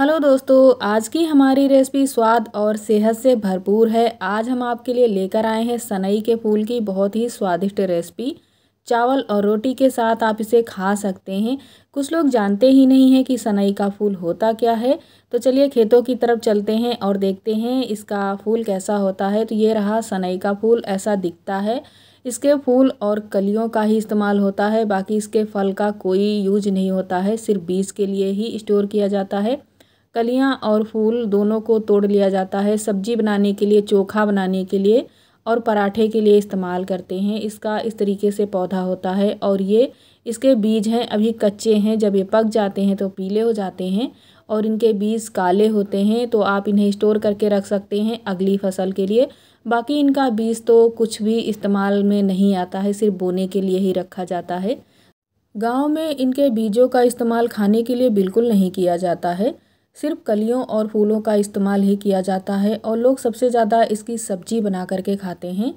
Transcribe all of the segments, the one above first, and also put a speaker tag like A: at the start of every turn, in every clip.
A: hello दोस्तों आज की हमारी रेसिपी स्वाद और सेहत से भरपूर है आज हम आपके लिए लेकर आए हैं सनई के फूल की बहुत ही स्वादिष्ट रेसिपी चावल और रोटी के साथ आप इसे खा सकते हैं कुछ लोग जानते ही नहीं हैं कि सनई का फूल होता क्या है तो चलिए खेतों की तरफ चलते हैं और देखते हैं इसका फूल कैसा होता है तो ये रहा सनई का फूल ऐसा दिखता है इसके फूल और कलियों का ही इस्तेमाल होता है बाकी इसके फल का कोई यूज नहीं होता है सिर्फ बीज के लिए ही स्टोर किया जाता है कलियां और फूल दोनों को तोड़ लिया जाता है सब्जी बनाने के लिए चोखा बनाने के लिए और पराठे के लिए इस्तेमाल करते हैं इसका इस तरीके से पौधा होता है और ये इसके बीज हैं अभी कच्चे हैं जब ये पक जाते हैं तो पीले हो जाते हैं और इनके बीज काले होते हैं तो आप इन्हें स्टोर करके रख सकते हैं अगली फसल के लिए बाकी इनका बीज तो कुछ भी इस्तेमाल में नहीं आता है सिर्फ बोने के लिए ही रखा जाता है गांव में इनके बीजों का इस्तेमाल खाने के लिए बिल्कुल नहीं किया जाता है सिर्फ कलियों और फूलों का इस्तेमाल ही किया जाता है और लोग सबसे ज़्यादा इसकी सब्जी बना करके खाते हैं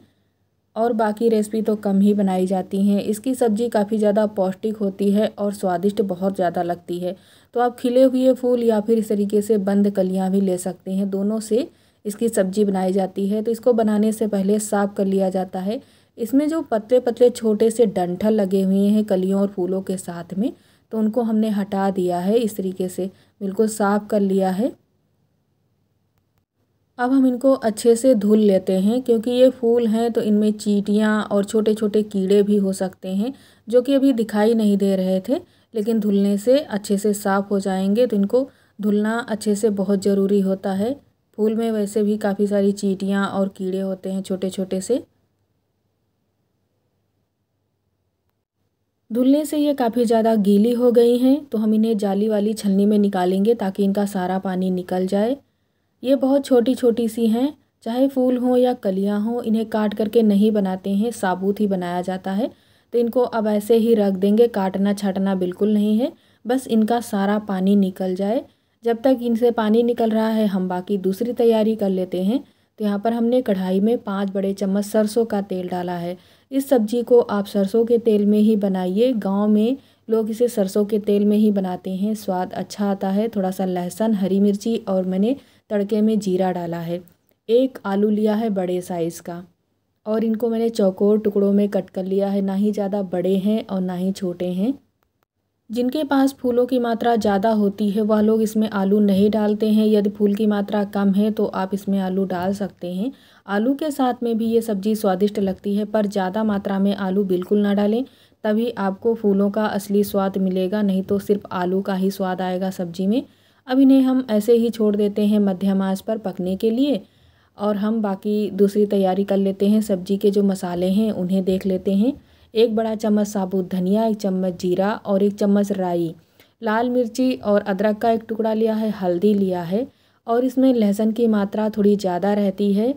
A: और बाकी रेसिपी तो कम ही बनाई जाती हैं इसकी सब्ज़ी काफ़ी ज़्यादा पौष्टिक होती है और स्वादिष्ट बहुत ज़्यादा लगती है तो आप खिले हुए फूल या फिर इस तरीके से बंद कलियाँ भी ले सकते हैं दोनों से इसकी सब्ज़ी बनाई जाती है तो इसको बनाने से पहले साफ़ कर लिया जाता है इसमें जो पतले पतले छोटे से डंठल लगे हुए हैं कलियों और फूलों के साथ में तो उनको हमने हटा दिया है इस तरीके से बिल्कुल साफ़ कर लिया है अब हम इनको अच्छे से धुल लेते हैं क्योंकि ये फूल हैं तो इनमें चीटियाँ और छोटे छोटे कीड़े भी हो सकते हैं जो कि अभी दिखाई नहीं दे रहे थे लेकिन धुलने से अच्छे से साफ़ हो जाएंगे तो इनको धुलना अच्छे से बहुत ज़रूरी होता है फूल में वैसे भी काफ़ी सारी चीटियाँ और कीड़े होते हैं छोटे छोटे से धुलने से ये काफ़ी ज़्यादा गीली हो गई हैं तो हम इन्हें जाली वाली छलनी में निकालेंगे ताकि इनका सारा पानी निकल जाए ये बहुत छोटी छोटी सी हैं चाहे फूल हों या कलियां हों इन्हें काट करके नहीं बनाते हैं साबुत ही बनाया जाता है तो इनको अब ऐसे ही रख देंगे काटना छाटना बिल्कुल नहीं है बस इनका सारा पानी निकल जाए जब तक इनसे पानी निकल रहा है हम बाकी दूसरी तैयारी कर लेते हैं तो यहाँ पर हमने कढ़ाई में पाँच बड़े चम्मच सरसों का तेल डाला है इस सब्जी को आप सरसों के तेल में ही बनाइए गांव में लोग इसे सरसों के तेल में ही बनाते हैं स्वाद अच्छा आता है थोड़ा सा लहसुन हरी मिर्ची और मैंने तड़के में जीरा डाला है एक आलू लिया है बड़े साइज़ का और इनको मैंने चौकोर टुकड़ों में कट कर लिया है ना ही ज़्यादा बड़े हैं और ना ही छोटे हैं जिनके पास फूलों की मात्रा ज़्यादा होती है वह लोग इसमें आलू नहीं डालते हैं यदि फूल की मात्रा कम है तो आप इसमें आलू डाल सकते हैं आलू के साथ में भी ये सब्ज़ी स्वादिष्ट लगती है पर ज़्यादा मात्रा में आलू बिल्कुल ना डालें तभी आपको फूलों का असली स्वाद मिलेगा नहीं तो सिर्फ आलू का ही स्वाद आएगा सब्जी में अब इन्हें हम ऐसे ही छोड़ देते हैं मध्यम आँच पर पकने के लिए और हम बाकी दूसरी तैयारी कर लेते हैं सब्जी के जो मसाले हैं उन्हें देख लेते हैं एक बड़ा चम्मच साबुत धनिया एक चम्मच जीरा और एक चम्मच राई लाल मिर्ची और अदरक का एक टुकड़ा लिया है हल्दी लिया है और इसमें लहसुन की मात्रा थोड़ी ज़्यादा रहती है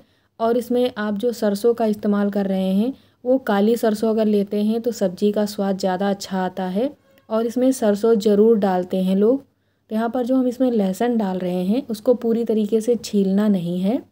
A: और इसमें आप जो सरसों का इस्तेमाल कर रहे हैं वो काली सरसों अगर लेते हैं तो सब्ज़ी का स्वाद ज़्यादा अच्छा आता है और इसमें सरसों ज़रूर डालते हैं लोग तो यहाँ पर जो हम इसमें लहसुन डाल रहे हैं उसको पूरी तरीके से छीलना नहीं है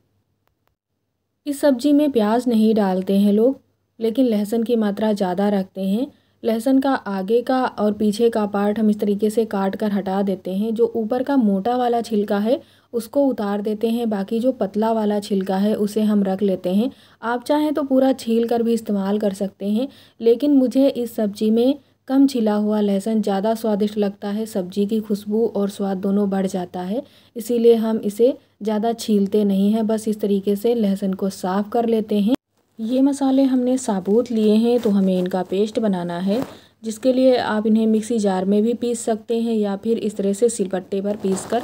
A: इस सब्ज़ी में प्याज नहीं डालते हैं लोग लेकिन लहसुन की मात्रा ज़्यादा रखते हैं लहसुन का आगे का और पीछे का पार्ट हम इस तरीके से काट कर हटा देते हैं जो ऊपर का मोटा वाला छिलका है उसको उतार देते हैं बाकी जो पतला वाला छिलका है उसे हम रख लेते हैं आप चाहें तो पूरा छील कर भी इस्तेमाल कर सकते हैं लेकिन मुझे इस सब्ज़ी में कम छिला हुआ लहसुन ज़्यादा स्वादिष्ट लगता है सब्जी की खुशबू और स्वाद दोनों बढ़ जाता है इसीलिए हम इसे ज़्यादा छीलते नहीं हैं बस इस तरीके से लहसुन को साफ़ कर लेते हैं ये मसाले हमने साबुत लिए हैं तो हमें इनका पेस्ट बनाना है जिसके लिए आप इन्हें मिक्सी जार में भी पीस सकते हैं या फिर इस तरह से सिलबट्टे पर पीस कर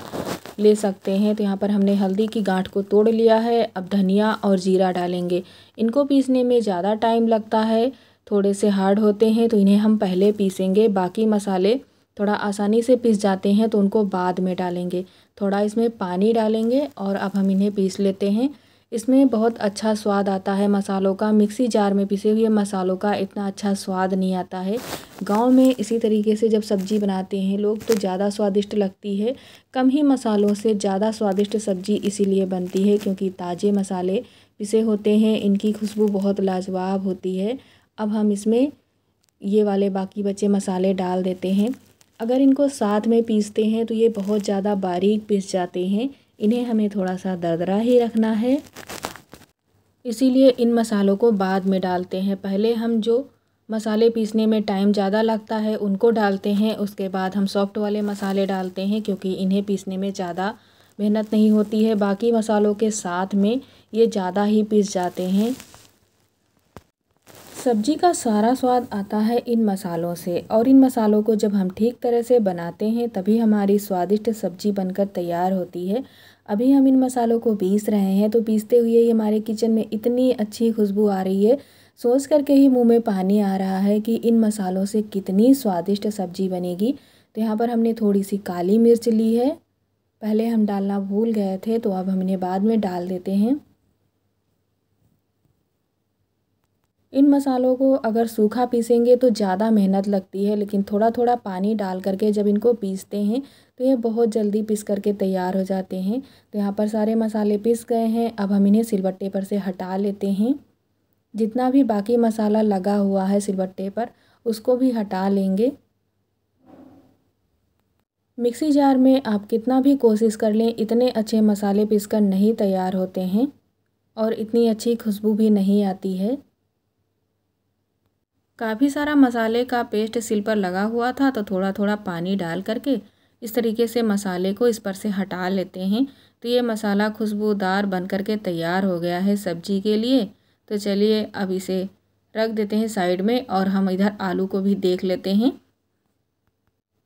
A: ले सकते हैं तो यहाँ पर हमने हल्दी की गांठ को तोड़ लिया है अब धनिया और जीरा डालेंगे इनको पीसने में ज़्यादा टाइम लगता है थोड़े से हार्ड होते हैं तो इन्हें हम पहले पीसेंगे बाकी मसाले थोड़ा आसानी से पीस जाते हैं तो उनको बाद में डालेंगे थोड़ा इसमें पानी डालेंगे और अब हम इन्हें पीस लेते हैं इसमें बहुत अच्छा स्वाद आता है मसालों का मिक्सी जार में पिसे हुए मसालों का इतना अच्छा स्वाद नहीं आता है गांव में इसी तरीके से जब सब्ज़ी बनाते हैं लोग तो ज़्यादा स्वादिष्ट लगती है कम ही मसालों से ज़्यादा स्वादिष्ट सब्ज़ी इसीलिए बनती है क्योंकि ताज़े मसाले पिसे होते हैं इनकी खुशबू बहुत लाजवाब होती है अब हम इसमें ये वाले बाकी बचे मसाले डाल देते हैं अगर इनको साथ में पीसते हैं तो ये बहुत ज़्यादा बारीक पिस जाते हैं इन्हें हमें थोड़ा सा दरदरा ही रखना है इसीलिए इन मसालों को बाद में डालते हैं पहले हम जो मसाले पीसने में टाइम ज़्यादा लगता है उनको डालते हैं उसके बाद हम सॉफ्ट वाले मसाले डालते हैं क्योंकि इन्हें पीसने में ज़्यादा मेहनत नहीं होती है बाकी मसालों के साथ में ये ज़्यादा ही पीस जाते हैं सब्जी का सारा स्वाद आता है इन मसालों से और इन मसालों को जब हम ठीक तरह से बनाते हैं तभी हमारी स्वादिष्ट सब्जी बनकर तैयार होती है अभी हम इन मसालों को पीस रहे हैं तो पीसते हुए ही हमारे किचन में इतनी अच्छी खुशबू आ रही है सोच करके ही मुंह में पानी आ रहा है कि इन मसालों से कितनी स्वादिष्ट सब्जी बनेगी तो यहाँ पर हमने थोड़ी सी काली मिर्च ली है पहले हम डालना भूल गए थे तो अब हमने बाद में डाल देते हैं इन मसालों को अगर सूखा पीसेंगे तो ज़्यादा मेहनत लगती है लेकिन थोड़ा थोड़ा पानी डाल करके जब इनको पीसते हैं तो ये बहुत जल्दी पीस करके तैयार हो जाते हैं तो यहाँ पर सारे मसाले पीस गए हैं अब हम इन्हें सिलबट्टे पर से हटा लेते हैं जितना भी बाकी मसाला लगा हुआ है सिलबट्टे पर उसको भी हटा लेंगे मिक्सी जार में आप कितना भी कोशिश कर लें इतने अच्छे मसाले पीस नहीं तैयार होते हैं और इतनी अच्छी खुशबू भी नहीं आती है काफ़ी सारा मसाले का पेस्ट सिल पर लगा हुआ था तो थोड़ा थोड़ा पानी डाल करके इस तरीके से मसाले को इस पर से हटा लेते हैं तो ये मसाला खुशबूदार बन कर के तैयार हो गया है सब्जी के लिए तो चलिए अब इसे रख देते हैं साइड में और हम इधर आलू को भी देख लेते हैं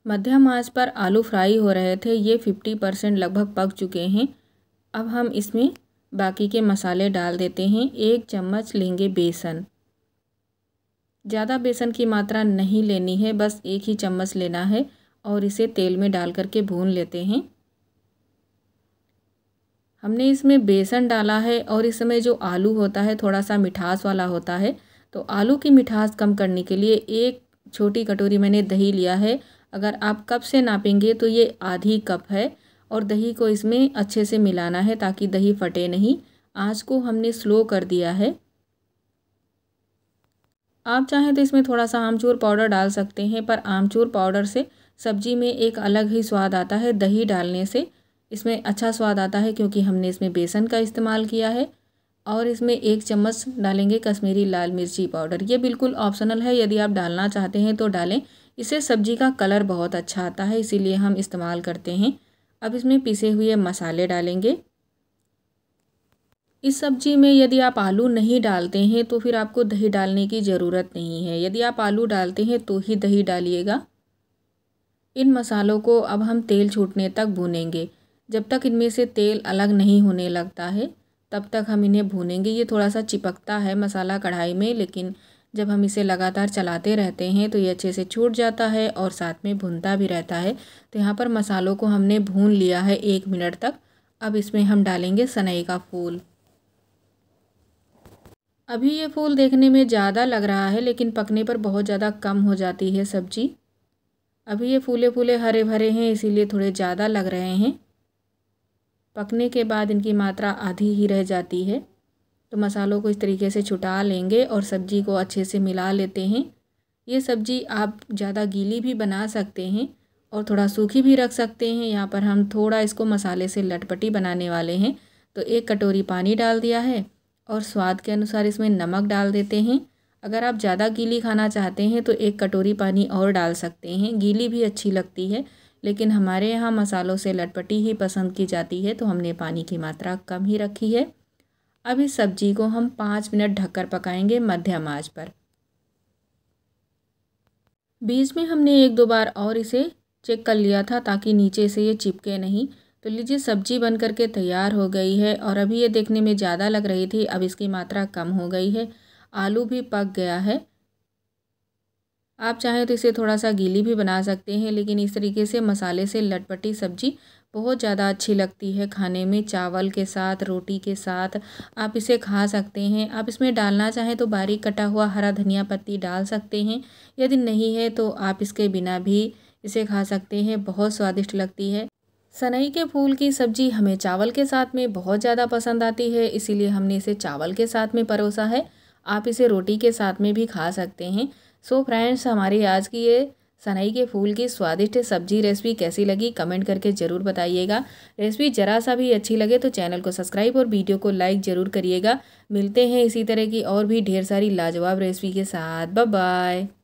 A: मध्यम आंच पर आलू फ्राई हो रहे थे ये फिफ्टी परसेंट लगभग पक चुके हैं अब हम इसमें बाकी के मसाले डाल देते हैं एक चम्मच लेंगे बेसन ज़्यादा बेसन की मात्रा नहीं लेनी है बस एक ही चम्मच लेना है और इसे तेल में डाल करके भून लेते हैं हमने इसमें बेसन डाला है और इस समय जो आलू होता है थोड़ा सा मिठास वाला होता है तो आलू की मिठास कम करने के लिए एक छोटी कटोरी मैंने दही लिया है अगर आप कप से नापेंगे तो ये आधी कप है और दही को इसमें अच्छे से मिलाना है ताकि दही फटे नहीं आँच को हमने स्लो कर दिया है आप चाहें तो इसमें थोड़ा सा आमचूर पाउडर डाल सकते हैं पर आमचूर पाउडर से सब्जी में एक अलग ही स्वाद आता है दही डालने से इसमें अच्छा स्वाद आता है क्योंकि हमने इसमें बेसन का इस्तेमाल किया है और इसमें एक चम्मच डालेंगे कश्मीरी लाल मिर्ची पाउडर ये बिल्कुल ऑप्शनल है यदि आप डालना चाहते हैं तो डालें इससे सब्जी का कलर बहुत अच्छा आता है इसीलिए हम इस्तेमाल करते हैं अब इसमें पिसे हुए मसाले डालेंगे इस सब्जी में यदि आप आलू नहीं डालते हैं तो फिर आपको दही डालने की ज़रूरत नहीं है यदि आप आलू डालते हैं तो ही दही डालिएगा इन मसालों को अब हम तेल छूटने तक भूनेंगे जब तक इनमें से तेल अलग नहीं होने लगता है तब तक हम इन्हें भूनेंगे ये थोड़ा सा चिपकता है मसाला कढ़ाई में लेकिन जब हम इसे लगातार चलाते रहते हैं तो ये अच्छे से छूट जाता है और साथ में भुनता भी रहता है तो यहाँ पर मसालों को हमने भून लिया है एक मिनट तक अब इसमें हम डालेंगे सनई का फूल अभी ये फूल देखने में ज़्यादा लग रहा है लेकिन पकने पर बहुत ज़्यादा कम हो जाती है सब्जी अभी ये फूले फूले हरे भरे हैं इसीलिए थोड़े ज़्यादा लग रहे हैं पकने के बाद इनकी मात्रा आधी ही रह जाती है तो मसालों को इस तरीके से छुटा लेंगे और सब्जी को अच्छे से मिला लेते हैं ये सब्जी आप ज़्यादा गीली भी बना सकते हैं और थोड़ा सूखी भी रख सकते हैं यहाँ पर हम थोड़ा इसको मसाले से लटपटी बनाने वाले हैं तो एक कटोरी पानी डाल दिया है और स्वाद के अनुसार इसमें नमक डाल देते हैं अगर आप ज़्यादा गीली खाना चाहते हैं तो एक कटोरी पानी और डाल सकते हैं गीली भी अच्छी लगती है लेकिन हमारे यहाँ मसालों से लटपटी ही पसंद की जाती है तो हमने पानी की मात्रा कम ही रखी है अब इस सब्जी को हम पाँच मिनट ढककर पकाएंगे मध्यम आंच पर बीच में हमने एक दो बार और इसे चेक कर लिया था ताकि नीचे से ये चिपके नहीं तो लीजिए सब्जी बन करके तैयार हो गई है और अभी ये देखने में ज़्यादा लग रही थी अब इसकी मात्रा कम हो गई है आलू भी पक गया है आप चाहें तो इसे थोड़ा सा गीली भी बना सकते हैं लेकिन इस तरीके से मसाले से लटपटी सब्जी बहुत ज़्यादा अच्छी लगती है खाने में चावल के साथ रोटी के साथ आप इसे खा सकते हैं आप इसमें डालना चाहें तो बारीक कटा हुआ हरा धनिया पत्ती डाल सकते हैं यदि नहीं है तो आप इसके बिना भी इसे खा सकते हैं बहुत स्वादिष्ट लगती है सनई के फूल की सब्जी हमें चावल के साथ में बहुत ज़्यादा पसंद आती है इसीलिए हमने इसे चावल के साथ में परोसा है आप इसे रोटी के साथ में भी खा सकते हैं सो फ्रेंड्स हमारी आज की ये सनई के फूल की स्वादिष्ट सब्जी रेसिपी कैसी लगी कमेंट करके ज़रूर बताइएगा रेसिपी ज़रा सा भी अच्छी लगे तो चैनल को सब्सक्राइब और वीडियो को लाइक ज़रूर करिएगा मिलते हैं इसी तरह की और भी ढेर सारी लाजवाब रेसिपी के साथ बाय